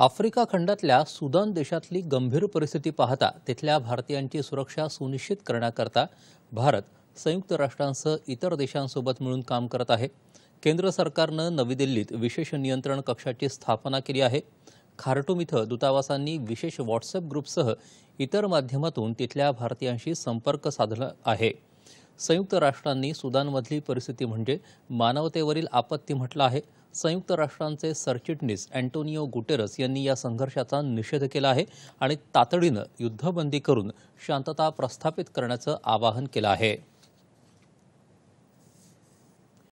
Africa खंडातल्या सुदान देशातली गंभीर परिस्थिती पाहता तिथल्या भारतीयांची सुरक्षा सुनिश्चित करण्याकरता भारत संयुक्त राष्ट्रांसह इतर देशांसोबत मिळून काम करत आहे केंद्र सरकारनं नवी दिल्लीत विशेष नियंत्रण कक्षाची स्थापना केली आहे खार्टूम इथं दूतावासांनी विशेष व्हॉट्सअप ग्रुपसह इतर माध्यमातून तिथल्या भारतीयांशी संपर्क साधला आहे संयुक्त राष्ट्रांनी सुदानमधली परिस्थिती म्हणजे मानवतेवरील आपत्ती म्हटलं आहे संयुक्त राष्ट्रांचे सरचिटणीस अँटोनियो गुटेरस यांनी या संघर्षाचा निषेध केला आहे आणि तातडीनं युद्धबंदी करून शांतता प्रस्थापित करण्याचं आवाहन केलं आहे